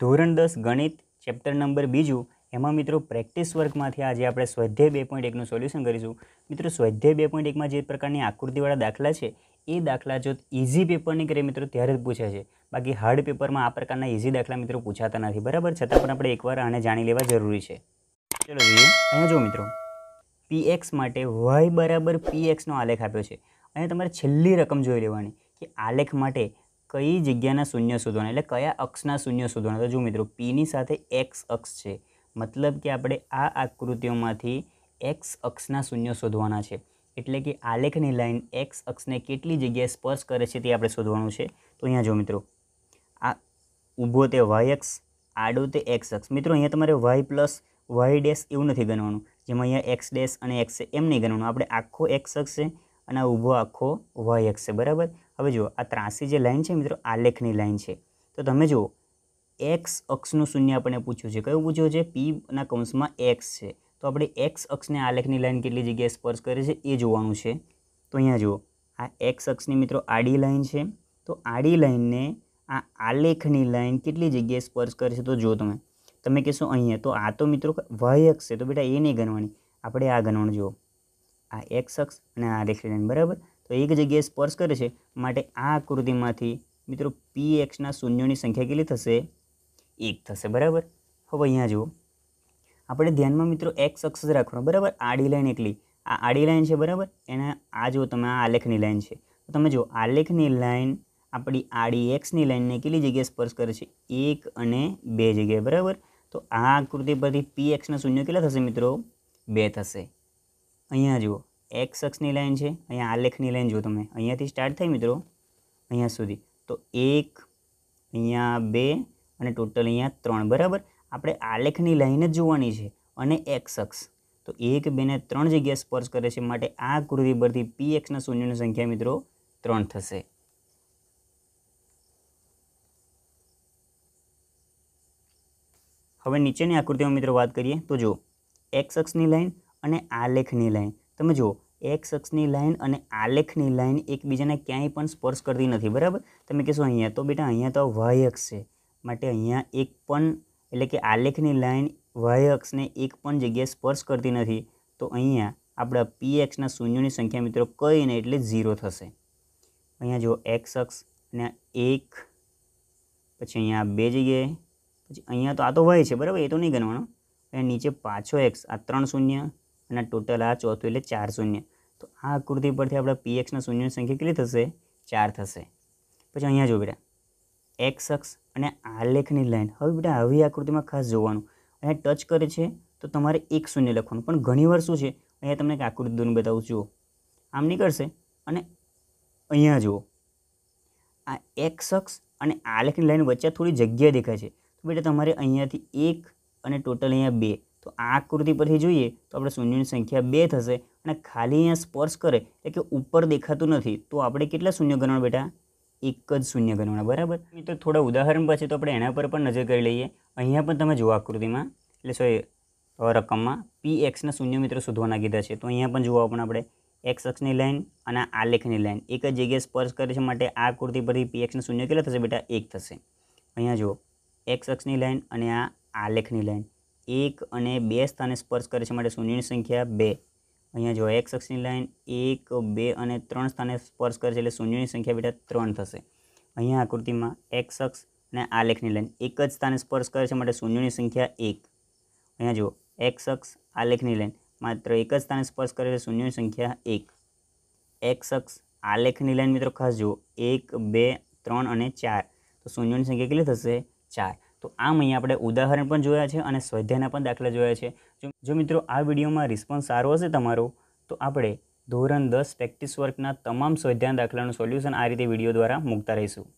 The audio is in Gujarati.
ધોરણ દસ ગણિત ચેપ્ટર નંબર બીજું એમાં મિત્રો પ્રેક્ટિસ વર્કમાંથી આજે આપણે સ્વાધ્યાય બે પોઈન્ટ એકનું સોલ્યુશન કરીશું મિત્રો સ્વાધ્યાય બે પોઈન્ટ એકમાં જે પ્રકારની આકૃતિવાળા દાખલા છે એ દાખલા જો ઇઝી પેપરની કરીએ મિત્રો ત્યારે જ પૂછે છે બાકી હાર્ડ પેપરમાં આ પ્રકારના ઇઝી દાખલા મિત્રો પૂછાતા નથી બરાબર છતાં પણ આપણે એકવાર આને જાણી લેવા જરૂરી છે ચલો જોઈએ અહીંયા જો મિત્રો પી એક્સ માટે વાય બરાબર પી એક્સનો આલેખ આપ્યો છે અહીંયા તમારે છેલ્લી રકમ જોઈ લેવાની કે આલેખ માટે કઈ જગ્યાના શૂન્ય શોધવાના એટલે કયા અક્ષના શૂન્ય શોધવાના તો જો મિત્રો પીની સાથે એક્સ અક્ષ છે મતલબ કે આપણે આ આકૃતિઓમાંથી એક્સ અક્ષના શૂન્ય શોધવાના છે એટલે કે આલેખની લાઇન એક્સ અક્ષને કેટલી જગ્યાએ સ્પર્શ કરે છે તે આપણે શોધવાનું છે તો અહીંયા જો મિત્રો આ ઊભો તે વાય અક્ષ આડો તે એક્સ અક્ષ મિત્રો અહીંયા તમારે વાય પ્લસ વાય ડેસ એવું નથી ગણવાનું જેમાં અહીંયા એક્સ ડેશ અને એક્સ એમ નહીં ગણવાનું આપણે આખો એક્સ અક્ષ છે અને ઊભો આખો વાય અક્ષ છે બરાબર હવે જુઓ આ ત્રાસી જે લાઇન છે મિત્રો આલેખની લાઇન છે તો તમે જુઓ એક્સ અક્ષનું શૂન્ય આપણને પૂછ્યું છે કયું પૂછ્યું છે પીના કૌંસમાં એક્સ છે તો આપણે એક્સ અક્ષને આલેખની લાઇન કેટલી જગ્યાએ સ્પર્શ કરે છે એ જોવાનું છે તો અહીંયા જુઓ આ એક્સ અક્ષની મિત્રો આડી લાઇન છે તો આડી લાઇનને આ આલેખની લાઇન કેટલી જગ્યાએ સ્પર્શ કરે છે તો જુઓ તમે તમે કહેશો અહીંયા તો આ તો મિત્રો વાય અક્ષ છે તો બેટા એ નહીં ગણવાની આપણે આ ગણવાનું જુઓ આ એક્સ અક્ષ અને આ રેખી લાઇન બરાબર તો એક જગ્યાએ સ્પર્શ કરે છે માટે આ આકૃતિમાંથી મિત્રો પી એક્સના શૂન્યોની સંખ્યા કેટલી થશે એક થશે બરાબર હવે અહીંયા જુઓ આપણે ધ્યાનમાં મિત્રો એક્સ અક્ષ જ રાખવાનો બરાબર આડી લાઈન એકલી આ આડી લાઈન છે બરાબર એને આ જો તમે આ આલેખની લાઈન છે તો તમે જો આલેખની લાઈન આપણી આડી એક્સની લાઈનને કેટલી જગ્યાએ સ્પર્શ કરે છે એક અને બે જગ્યાએ બરાબર તો આ આકૃતિ પરથી પી એક્સના શૂન્ય કેટલા થશે મિત્રો બે થશે અહીંયા જુઓ એક્સ અક્ષની લાઇન છે અહીંયા આલેખની લાઈન જો તમે અહીંયાથી સ્ટાર્ટ થઈ મિત્રો અહીંયા સુધી તો એક અહીંયા બે અને ટોટલ અહીંયા ત્રણ બરાબર આપણે આલેખની લાઈન જ જોવાની છે અને એક્સ અક્ષ તો એક બેને ત્રણ જગ્યા સ્પર્શ કરે છે માટે આ આકૃતિ પરથી પી એક્સના શૂન્યની સંખ્યા મિત્રો ત્રણ થશે હવે નીચેની આકૃતિમાં મિત્રો વાત કરીએ તો જો એક્સ અક્ષની લાઈન અને આલેખની લાઈન તમે જુઓ એક્સ અક્ષની લાઇન અને આલેખની લાઇન એકબીજાને ક્યાંય પણ સ્પર્શ કરતી નથી બરાબર તમે કહેશો અહીંયા તો બેટા અહીંયા તો વાય અક્ષ છે માટે અહીંયા એક પણ એટલે કે આલેખની લાઇન વાય અક્ષને એક પણ જગ્યાએ સ્પર્શ કરતી નથી તો અહીંયા આપણા પી એક્સના શૂન્યોની સંખ્યા મિત્રો કહીને એટલે ઝીરો થશે અહીંયા જુઓ એક્સ અક્ષ અને એક પછી અહીંયા બે જગ્યાએ પછી અહીંયા તો આ તો વાય છે બરાબર એ તો નહીં ગણવાનો અહીંયા નીચે પાછો એક્સ આ ત્રણ શૂન્ય અને ટોટલ આ ચોથું એટલે ચાર શૂન્ય તો આ આકૃતિ પરથી આપણા પીએક્સના શૂન્યની સંખ્યા કેટલી થશે ચાર થશે પછી અહીંયા જો બેટા એક્સ અક્ષ અને આલેખની લાઈન હવે બેટા આવી આકૃતિમાં ખાસ જોવાનું અહીંયા ટચ કરે છે તો તમારે એક શૂન્ય લખવાનું પણ ઘણીવાર શું છે અહીંયા તમને એક આકૃતિ દોરીને બતાવું જુઓ આમ નીકળશે અને અહીંયા જુઓ આ એક્સ અક્ષ અને આલેખની લાઇન વચ્ચે થોડી જગ્યા દેખાય છે તો બેટા તમારે અહીંયાથી એક અને ટોટલ અહીંયા બે તો આ આકૃતિ પરથી જોઈએ તો આપણે શૂન્યની સંખ્યા બે થશે અને ખાલી અહીંયા સ્પર્શ કરે એટલે કે ઉપર દેખાતું નથી તો આપણે કેટલા શૂન્ય ગણવાના બેટા એક જ શૂન્ય ગણવાના બરાબર મિત્રો થોડા ઉદાહરણ પછી તો આપણે એના પર પણ નજર કરી લઈએ અહીંયા પણ તમે જુઓ આકૃતિમાં એટલે સોરી રકમમાં પી એક્સના શૂન્ય મિત્રો શોધવાના કીધા છે તો અહીંયા પણ જુઓ પણ આપણે એક્સ અક્ષની લાઇન અને આ લેખની લાઇન એક જ જગ્યાએ સ્પર્શ કરે છે માટે આ કુર્તી પરથી પી એક્સનું શૂન્ય કેટલા થશે બેટા એક થશે અહીંયા જુઓ એક્સ અક્ષની લાઇન અને આ આલેખની લાઇન એક અને બે સ્થાને સ્પર્શ કરે છે માટે શૂન્યની સંખ્યા બે અહીંયા જો એક્સ અક્ષની લાઇન એક બે અને ત્રણ સ્થાને સ્પર્શ કરે છે એટલે શૂન્યની સંખ્યા બેટા ત્રણ થશે અહીંયા આકૃતિમાં એક્સ અક્ષ અને આલેખની લાઇન એક જ સ્થાને સ્પર્શ કરે છે માટે શૂન્યની સંખ્યા એક અહીંયા જુઓ એક્સ અક્ષ આલેખની લાઇન માત્ર એક જ સ્થાને સ્પર્શ કરે છે શૂન્યની સંખ્યા એક એક્સ અક્ષ આલેખની લાઇન મિત્રો ખાસ જુઓ એક બે ત્રણ અને ચાર તો શૂન્યની સંખ્યા કેટલી થશે ચાર તો આમ અહીંયા આપણે ઉદાહરણ પણ જોયા છે અને સ્વાધ્યાયના પણ દાખલા જોયા છે જો મિત્રો આ વિડીયોમાં રિસ્પોન્સ સારો હશે તમારો તો આપણે ધોરણ દસ પ્રેક્ટિસ વર્કના તમામ સ્વાધ્યાય દાખલાનું સોલ્યુશન આ રીતે વિડીયો દ્વારા મૂકતા રહીશું